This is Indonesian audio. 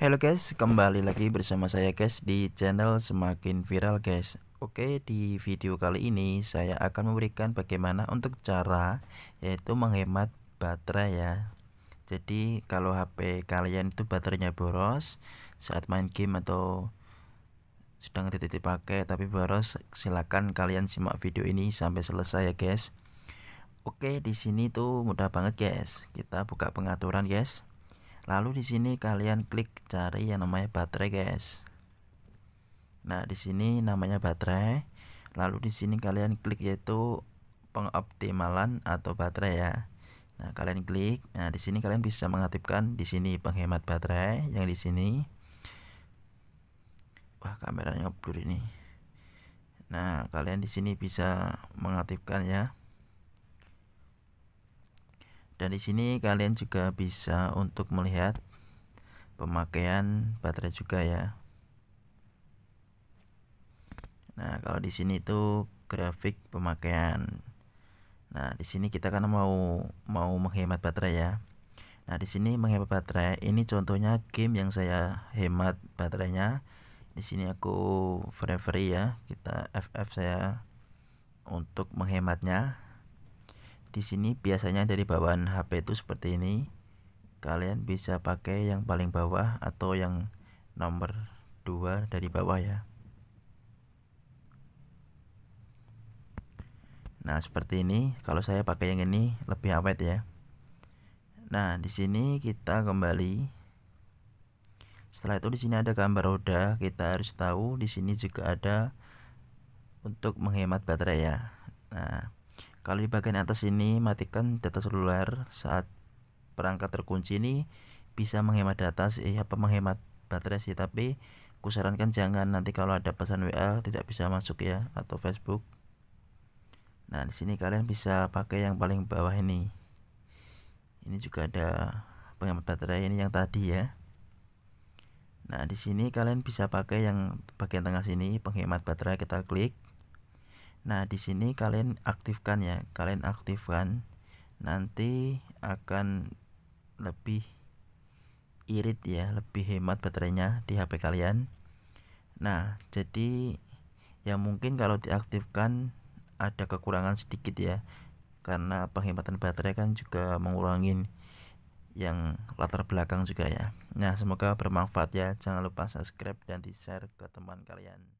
Halo guys, kembali lagi bersama saya guys di channel Semakin Viral guys Oke, di video kali ini saya akan memberikan bagaimana untuk cara yaitu menghemat baterai ya Jadi kalau HP kalian itu baterainya boros saat main game atau sedang tidak dipakai tapi boros silakan kalian simak video ini sampai selesai ya guys Oke, di sini tuh mudah banget guys. Kita buka pengaturan guys. Lalu di sini kalian klik cari yang namanya baterai, guys. Nah, di sini namanya baterai. Lalu di sini kalian klik yaitu pengoptimalan atau baterai ya. Nah, kalian klik. Nah, di sini kalian bisa mengaktifkan di sini penghemat baterai yang di sini. Wah, kameranya blur ini. Nah, kalian di sini bisa mengaktifkan ya dan di sini kalian juga bisa untuk melihat pemakaian baterai juga ya nah kalau di sini itu grafik pemakaian nah di sini kita kan mau mau menghemat baterai ya Nah, di sini menghemat baterai. Ini contohnya game yang saya hemat baterainya. Di sini aku free free ya. Kita FF saya untuk menghematnya di sini biasanya dari bawaan HP itu seperti ini kalian bisa pakai yang paling bawah atau yang nomor 2 dari bawah ya nah seperti ini kalau saya pakai yang ini lebih awet ya nah di sini kita kembali setelah itu di sini ada gambar roda kita harus tahu di sini juga ada untuk menghemat baterai ya nah kalau di bagian atas ini matikan data seluler saat perangkat terkunci ini bisa menghemat data sih apa menghemat baterai sih tapi kusarankan jangan nanti kalau ada pesan WA tidak bisa masuk ya atau Facebook. Nah, di sini kalian bisa pakai yang paling bawah ini. Ini juga ada penghemat baterai ini yang tadi ya. Nah, di sini kalian bisa pakai yang bagian tengah sini penghemat baterai kita klik. Nah, di sini kalian aktifkan ya. Kalian aktifkan nanti akan lebih irit ya, lebih hemat baterainya di HP kalian. Nah, jadi ya mungkin kalau diaktifkan ada kekurangan sedikit ya. Karena penghematan baterai kan juga mengurangi yang latar belakang juga ya. Nah, semoga bermanfaat ya. Jangan lupa subscribe dan di-share ke teman kalian.